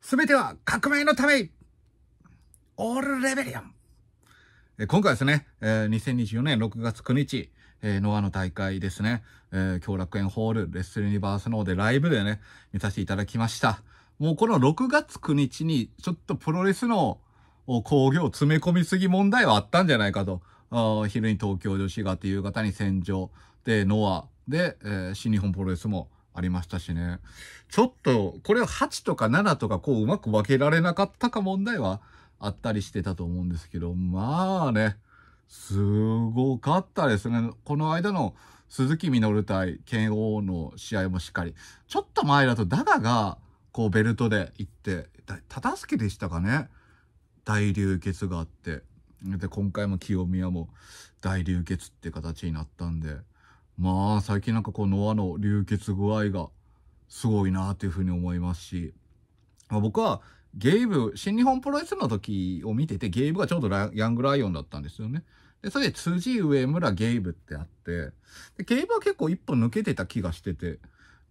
すべては革命のためオールレベリアン今回ですね、えー、2024年6月9日、えー、ノアの大会ですね、えー、京楽園ホール、レッスルユニバースノーでライブでね、見させていただきました。もうこの6月9日に、ちょっとプロレスの工業詰め込みすぎ問題はあったんじゃないかと。昼に東京女子がっていう方に戦場で、ノアで、えー、新日本プロレスもありましたしね。ちょっと、これを8とか7とかこううまく分けられなかったか問題はあったりしてたと思うんですけど、まあね、すごかったですね。この間の鈴木みのる対剣王の試合もしっかり。ちょっと前だとダガが、こうベルトで行って、た、たすけでしたかね。大流血があって。で、今回も清宮も大流血って形になったんで。まあ、最近なんかこう、ノアの流血具合がすごいなっていうふうに思いますし、まあ、僕はゲイブ、新日本プロレスの時を見てて、ゲイブがちょうどヤングライオンだったんですよね。で、それで辻上村ゲイブってあって、で、ゲイブは結構一歩抜けてた気がしてて、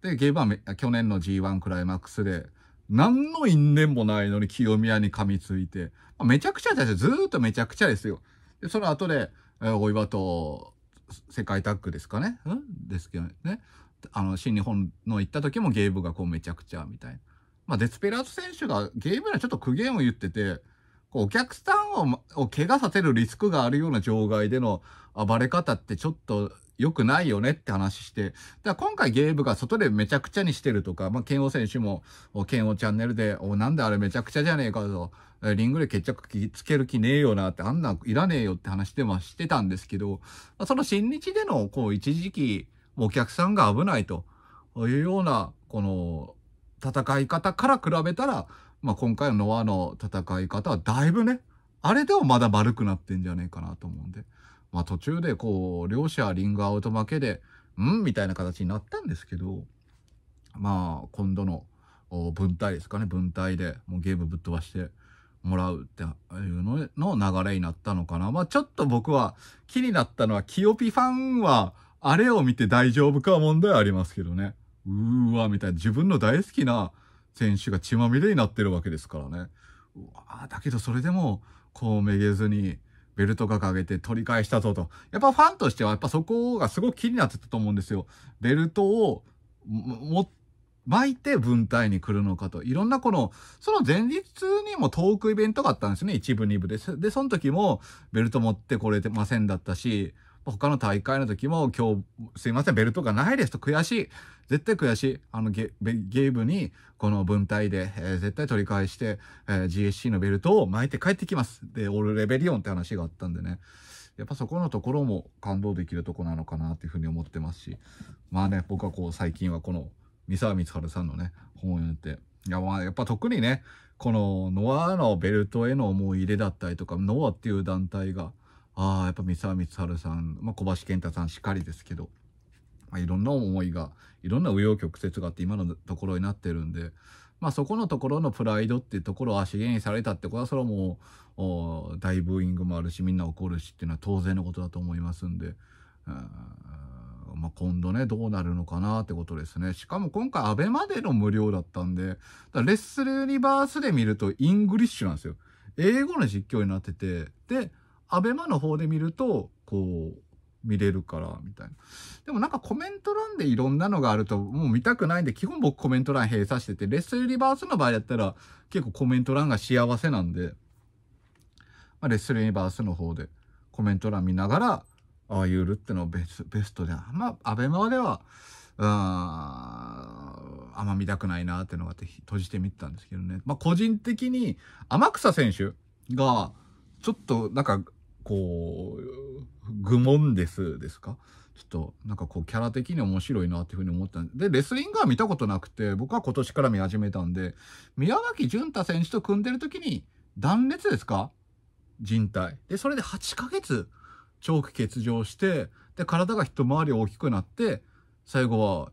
で、ゲイブは去年の G1 クライマックスで、何の因縁もないのに清宮に噛みついて、まあ、めちゃくちゃでし、ずーっとめちゃくちゃですよ。で、その後で、えー、お岩と、世界タッグですかね、うん、ですけどね。あの、新日本の行った時もゲームがこうめちゃくちゃみたいな。まあ、デスペラート選手がゲームにはちょっと苦言を言ってて、こうお客さんをを怪我させるリスクがあるような場外での暴れ方ってちょっと良くないよねって話して、だから今回ゲームが外でめちゃくちゃにしてるとか、まあ、剣王選手も、剣王チャンネルで、お、なんであれめちゃくちゃじゃねえかと、リングで決着つける気ねえよなって、あんなんいらねえよって話でしてたんですけど、その新日での、こう、一時期、お客さんが危ないというような、この、戦い方から比べたら、まあ、今回のノアの戦い方はだいぶね、あれでもまだ悪くなってんじゃねえかなと思うんで。まあ途中でこう、両者リングアウト負けで、んみたいな形になったんですけど、まあ今度の分隊ですかね、分隊でもうゲームぶっ飛ばしてもらうっていうのの流れになったのかな。まあちょっと僕は気になったのは、キヨピファンはあれを見て大丈夫か問題ありますけどね。うーわ、みたいな。自分の大好きな選手が血まみれになってるわけですからね。うわだけどそれでも、こうめげずに、ベルトが掲げて取り返したぞと。やっぱファンとしては、やっぱそこがすごく気になってたと思うんですよ。ベルトをも、巻いて文体に来るのかと。いろんなこの、その前日にもトークイベントがあったんですね。一部、二部です。で、その時もベルト持ってこれてませんだったし、他の大会の時も今日すいませんベルトがないですと悔しい絶対悔しいあのゲームにこの分隊で、えー、絶対取り返して、えー、GSC のベルトを巻いて帰ってきますでオールレベリオンって話があったんでねやっぱそこのところも感動できるとこなのかなっていうふうに思ってますしまあね僕はこう最近はこの三沢光晴さんのね本を読んでいやまあやっぱ特にねこのノアのベルトへの思い入れだったりとかノアっていう団体がああやっぱ三沢光晴さん、まあ、小橋健太さんしっかりですけど、まあ、いろんな思いがいろんな紆余曲折があって今のところになってるんで、まあ、そこのところのプライドっていうところは資源にされたってことはそれはもう大ブーイングもあるしみんな怒るしっていうのは当然のことだと思いますんで。まあ、今度ねどうなるのかなってことですねしかも今回 a b e までの無料だったんでだレッスルユニバースで見るとイングリッシュなんですよ英語の実況になっててでアベマの方で見ると、こう、見れるから、みたいな。でもなんかコメント欄でいろんなのがあると、もう見たくないんで、基本僕コメント欄閉鎖してて、レッスンユバースの場合だったら、結構コメント欄が幸せなんで、まあ、レッスンリバースの方でコメント欄見ながら、ああいうるってのベスベストで、あんま、アベマでは、ああんま見たくないなってのがあって閉じてみたんですけどね。まあ個人的に、天草選手が、ちょっとなんか、こう、愚問ですですかちょっと、なんかこう、キャラ的に面白いなっていうふうに思ったんで、でレスリングは見たことなくて、僕は今年から見始めたんで、宮脇淳太選手と組んでる時に、断裂ですか人体。で、それで8ヶ月、長期欠場して、で、体が一回り大きくなって、最後は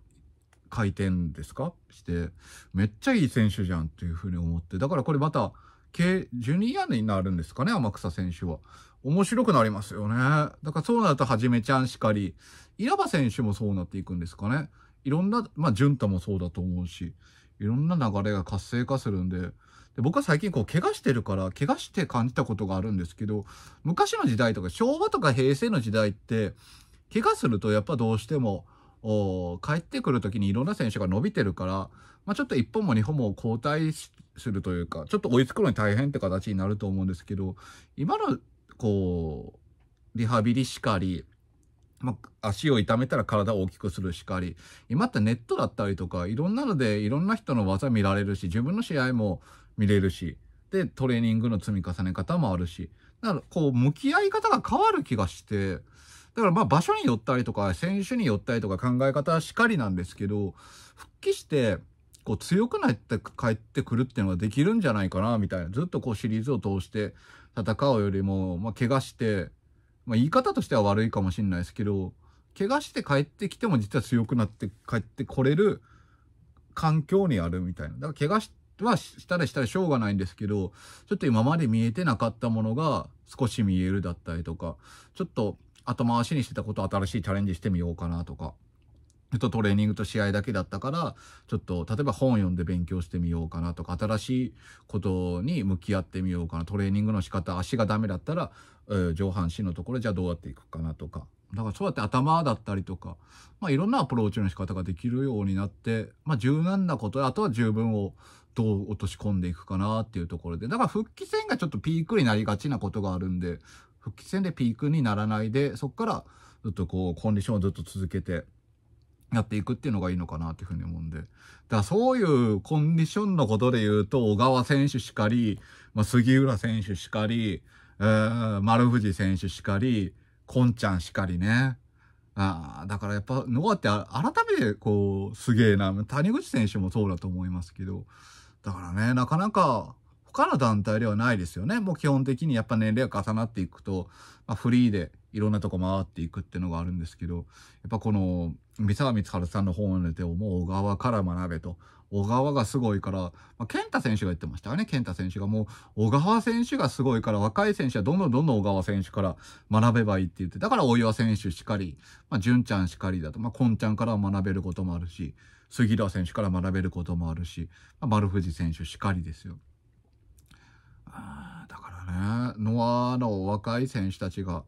回転ですかして、めっちゃいい選手じゃんっていうふうに思って、だからこれまた、ジュニアになるんですかね、天草選手は。面白くなりますよね。だからそうなると、はじめちゃんしかり、稲葉選手もそうなっていくんですかね。いろんな、まあ、潤太もそうだと思うし、いろんな流れが活性化するんで、で僕は最近こう、怪我してるから、怪我して感じたことがあるんですけど、昔の時代とか、昭和とか平成の時代って、怪我するとやっぱどうしても、帰ってくる時にいろんな選手が伸びてるから、まあ、ちょっと1本も2本も交代するというか、ちょっと追いつくのに大変って形になると思うんですけど、今のこう、リハビリしかり、まあ、足を痛めたら体を大きくするしかり、今ってネットだったりとか、いろんなのでいろんな人の技見られるし、自分の試合も見れるし、で、トレーニングの積み重ね方もあるし、だからこう、向き合い方が変わる気がして、だからまあ場所によったりとか、選手によったりとか考え方はしかりなんですけど、復帰して、こう強くなって帰ってくるっていうのができるんじゃないかなみたいなずっとこうシリーズを通して戦うよりも、まあ、怪我して、まあ、言い方としては悪いかもしれないですけど、怪我して帰ってきても実は強くなって帰ってこれる環境にあるみたいな。だから怪我はしたらしたらしょうがないんですけど、ちょっと今まで見えてなかったものが少し見えるだったりとか、ちょっと後回しにしてたこと新しいチャレンジしてみようかなとか。っと、トレーニングと試合だけだったから、ちょっと、例えば本読んで勉強してみようかなとか、新しいことに向き合ってみようかな、トレーニングの仕方、足がダメだったら、えー、上半身のところじゃあどうやっていくかなとか。だからそうやって頭だったりとか、まあいろんなアプローチの仕方ができるようになって、まあ柔軟なこと、あとは十分をどう落とし込んでいくかなっていうところで、だから復帰戦がちょっとピークになりがちなことがあるんで、復帰戦でピークにならないで、そこからずっとこうコンディションをずっと続けて、やっていくっていうのがいいのかなっていうふうに思うんで。だからそういうコンディションのことで言うと、小川選手しかり、まあ、杉浦選手しかり、えー、丸藤選手しかり、こんちゃんしかりね。あだからやっぱ、ノアって改めてこう、すげえな。谷口選手もそうだと思いますけど。だからね、なかなか他の団体ではないですよね。もう基本的にやっぱ年齢が重なっていくと、まあ、フリーでいろんなとこ回っていくっていうのがあるんですけど、やっぱこの、三沢光晴さんの本を読んでて、もう小川から学べと。小川がすごいから、まあ、健太選手が言ってましたよね、健太選手が。もう、小川選手がすごいから、若い選手はどんどんどんどん小川選手から学べばいいって言って、だから大岩選手しかり、まあ、純ちゃんしかりだと、まあ、こんちゃんから学べることもあるし、杉浦選手から学べることもあるし、まあ、丸藤選手しかりですよ。だからね、ノアの若い選手たちが、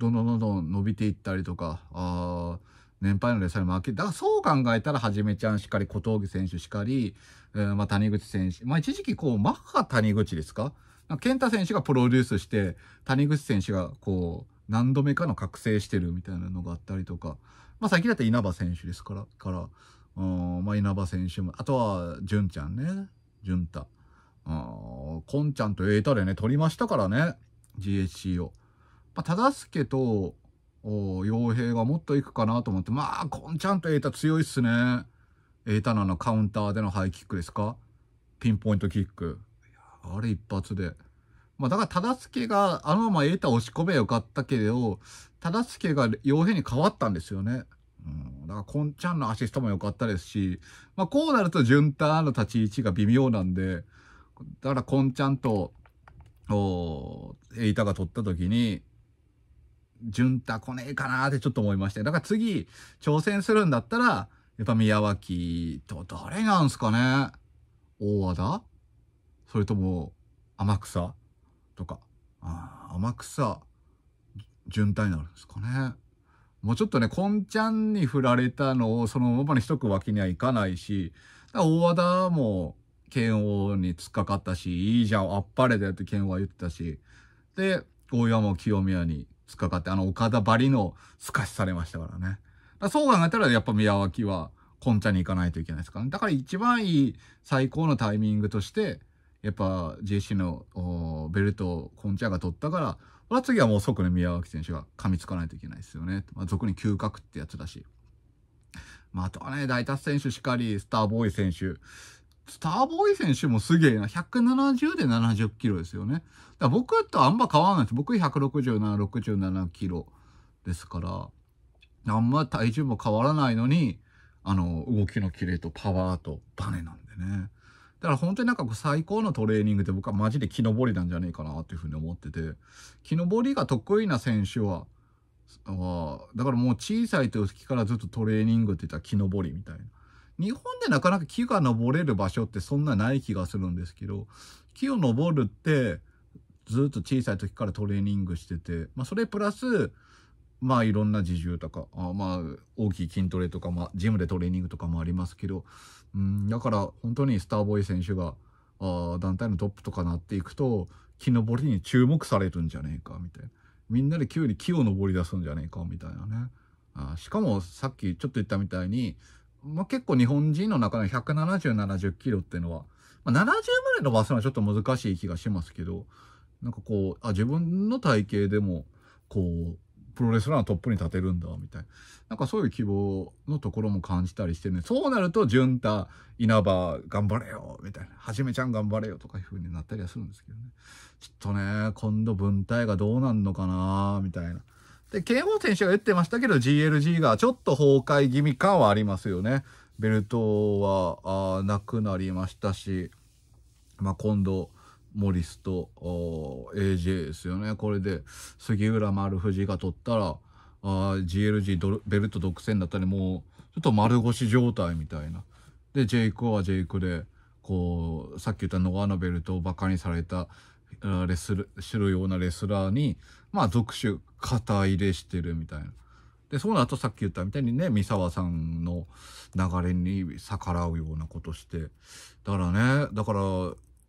どんどんどんどん伸びていったりとか、あ年配のレスラーけ、だからそう考えたら、はじめちゃんしかり、小峠選手しかり、えー、まあ谷口選手、まあ一時期こう、マッハ谷口ですか健太選手がプロデュースして、谷口選手がこう、何度目かの覚醒してるみたいなのがあったりとか、まあ最近だった稲葉選手ですから、から、うん、まあ稲葉選手も、あとは、純ちゃんね、純太。こんちゃんとエータでね、取りましたからね、GHC を。まあ、忠助と傭兵がもっといくかなと思って、まあ、こんちゃんとエータ強いっすね。エータナのカウンターでのハイキックですかピンポイントキック。あれ一発で。まあ、だから忠助があのままエータ押し込めよかったけど、忠助が傭兵に変わったんですよね。うん、だから、こんちゃんのアシストも良かったですし、まあ、こうなると、順太の立ち位置が微妙なんで、だから、こんちゃんと、おエイタが取った時に、潤太来ねえかなってちょっと思いまして。だから次、挑戦するんだったら、やっぱ宮脇と誰なんすかね大和田それとも、天草とか。あ天草、潤太になるんですかね。もうちょっとね、こんちゃんに振られたのをそのままにしとくわけにはいかないし、大和田も剣王に突っかかったし、いいじゃん、あっぱれだよって剣王は言ってたし、で、大岩も清宮に突かかって、あの、岡田ばりの透かしされましたからね。だそう考えたら、やっぱ宮脇は、こんちゃに行かないといけないですから、ね、だから一番いい最高のタイミングとして、やっぱ JC のベルトをコンチャが取ったから、こ次はもう即ね、宮脇選手が噛みつかないといけないですよね。まあ、俗に嗅覚ってやつだし。まあ、あとはね、大達選手しかり、スターボーイ選手、スターボーイ選手もすげえな。170で70キロですよね。だ僕とあんま変わらないです。僕167、67キロですから、あんま体重も変わらないのに、あの、動きのキレとパワーとバネなんでね。だから本当になんか最高のトレーニングで僕はマジで木登りなんじゃねえかなっていうふうに思ってて、木登りが得意な選手は、だからもう小さい時からずっとトレーニングって言ったら木登りみたいな。日本でなかなか木が登れる場所ってそんなない気がするんですけど、木を登るって、ずっと小さい時からトレーニングしてて、まあ、それプラス、まあいろんな自重とか、あまあ大きい筋トレとか、まあジムでトレーニングとかもありますけど、うん、だから本当にスターボーイ選手が、あ団体のトップとかなっていくと、木登りに注目されるんじゃねえか、みたいな。みんなで急に木を登り出すんじゃねえか、みたいなね。あしかもさっきちょっと言ったみたいに、まあ、結構日本人の中の170、70キロっていうのは、まあ、70まで伸ばすのはちょっと難しい気がしますけど、なんかこう、あ、自分の体型でも、こう、プロレスラーのトップに立てるんだ、みたいな。なんかそういう希望のところも感じたりしてね。そうなると、潤太、稲葉、頑張れよ、みたいな。はじめちゃん頑張れよ、とかいう風になったりはするんですけどね。ちょっとね、今度文体がどうなんのかな、みたいな。で、慶応選手が言ってましたけど、GLG がちょっと崩壊気味感はありますよね。ベルトは、あなくなりましたし、まあ、今度、モリスと AJ ですよね。これで、杉浦丸藤が取ったら、GLG ベルト独占だったり、もう、ちょっと丸腰状態みたいな。で、ジェイクはジェイクで、こう、さっき言った野川のベルトをバカにされたレスル、するようなレスラーに、まあ、属種、肩入れしてるみたいな。で、そうなるとさっき言ったみたいにね、三沢さんの流れに逆らうようなことして。だからね、だから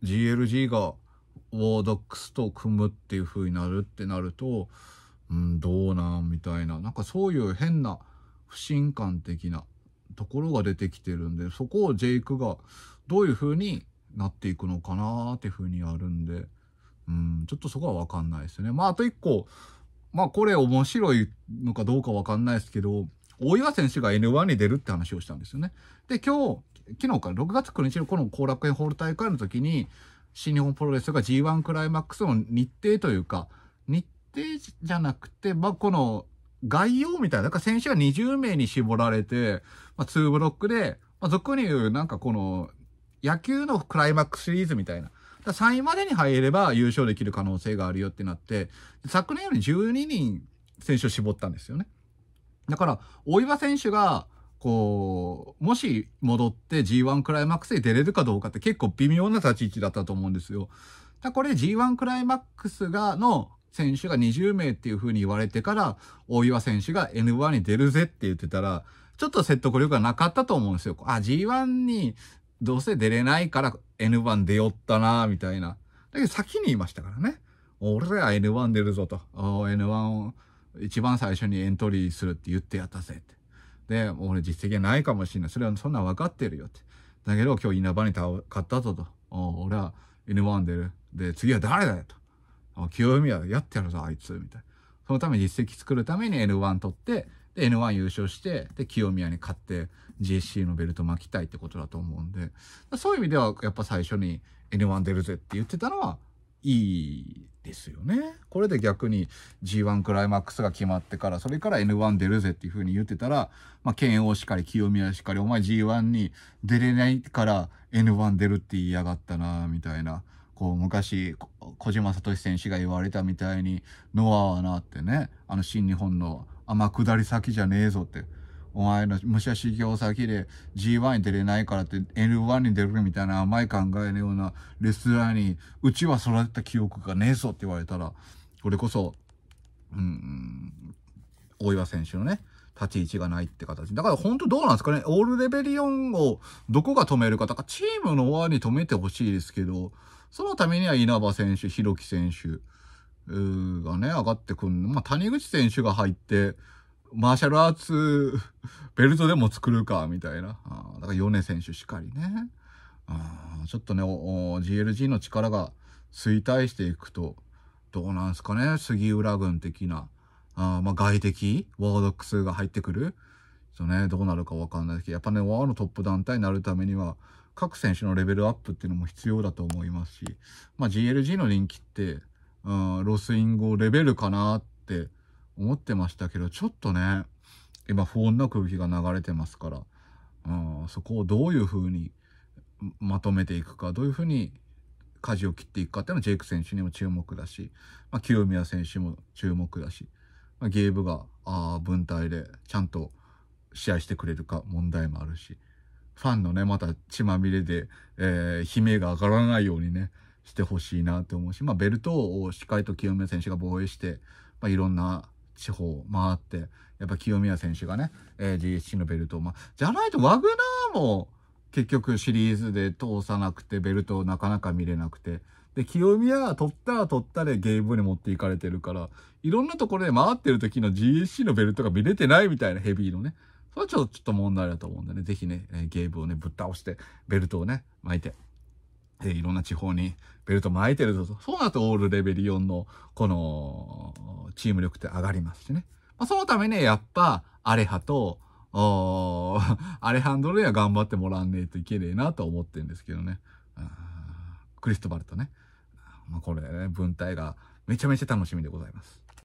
GLG がウォードックスと組むっていう風になるってなると、うん、どうなんみたいな。なんかそういう変な不信感的なところが出てきてるんで、そこをジェイクがどういう風になっていくのかなーっていう風にあるんで。うん、ちょっとそこはわかんないですよね。まあ、あと一個、まあ、これ面白いのかどうかわかんないですけど、大岩選手が N1 に出るって話をしたんですよね。で、今日、昨日から6月9日のこの後楽園ホール大会の時に、新日本プロレスが G1 クライマックスの日程というか、日程じゃなくて、まあ、この概要みたいな、だから選手が20名に絞られて、まあ、2ブロックで、まあ、俗に言う、なんかこの、野球のクライマックスシリーズみたいな、だ3位までに入れば優勝できる可能性があるよってなって、昨年より12人選手を絞ったんですよね。だから、大岩選手が、こう、もし戻って G1 クライマックスで出れるかどうかって結構微妙な立ち位置だったと思うんですよ。だこれ G1 クライマックスが、の選手が20名っていう風に言われてから、大岩選手が N1 に出るぜって言ってたら、ちょっと説得力がなかったと思うんですよ。あ、G1 にどうせ出れないから N1 出よったなみたいな。だけど先にいましたからね。俺ら N1 出るぞと。N1 を一番最初にエントリーするって言ってやったぜって。で、俺実績ないかもしれない。それはそんなん分かってるよって。だけど今日稲葉に買ったぞと。俺は N1 出る。で、次は誰だよと。清宮やってやるぞ、あいつ。みたいな。そのため実績作るために N1 取って、で、N1 優勝して、で、清宮に勝って、GSC のベルト巻きたいってことだと思うんで、そういう意味では、やっぱ最初に N1 出るぜって言ってたのは、いいですよね。これで逆に G1 クライマックスが決まってから、それから N1 出るぜっていうふうに言ってたら、まあ、剣王しかり、清宮しかり、お前 G1 に出れないから N1 出るって言いやがったな、みたいな。こう昔小島聡選手が言われたみたいにノアはなってねあの新日本の天下り先じゃねえぞって。お前の武者修行先で G1 に出れないからって N1 に出るみたいな甘い考えのようなレスラーに、うちは育てた記憶がねえぞって言われたら、これこそ、うん、大岩選手のね、立ち位置がないって形。だから本当どうなんですかねオールレベリオンをどこが止めるか。とかチームの輪に止めてほしいですけど、そのためには稲葉選手、弘樹選手、がね、上がってくる。まあ、谷口選手が入って、マーシャルアーツ、ベルトでも作るか、みたいな。あだから、米選手しかりね。あちょっとね、GLG の力が衰退していくと、どうなんすかね、杉浦軍的な。あまあ、外敵、ワードックスが入ってくる。そうね、どうなるかわかんないけど、やっぱね、ワーのトップ団体になるためには、各選手のレベルアップっていうのも必要だと思いますし、まあ、GLG の人気って、うん、ロスインゴレベルかなって思ってましたけど、ちょっとね、今不穏な空気が流れてますから、うん、そこをどういうふうにまとめていくか、どういうふうに舵を切っていくかっていうのはジェイク選手にも注目だし、まあ、清宮選手も注目だし、まあ、ゲーブがあ分隊でちゃんと試合してくれるか問題もあるし、ファンのね、また血まみれで、えー、悲鳴が上がらないようにね、してほしいなって思うし、まあ、ベルトをしっかりと清宮選手が防衛して、まあ、いろんな地方を回って、やっぱ清宮選手がね、えー、GHC のベルトを、まあ、じゃないとワグナーも結局シリーズで通さなくて、ベルトをなかなか見れなくて、で、清宮は取ったら取ったでゲームに持っていかれてるから、いろんなところで回ってる時の GHC のベルトが見れてないみたいなヘビーのね。それはちょっと問題だと思うんでね、ぜひね、ゲームをね、ぶっ倒して、ベルトをね、巻いて、えー、いろんな地方にベルト巻いてると、そうなるとオールレベリオンの、この、チーム力って上がりますしね。まあ、そのためね、やっぱ、アレハと、アレハンドルには頑張ってもらわねえといけねえなと思ってるんですけどね。クリストバルとね。まあ、これね、文体がめちゃめちゃ楽しみでございます。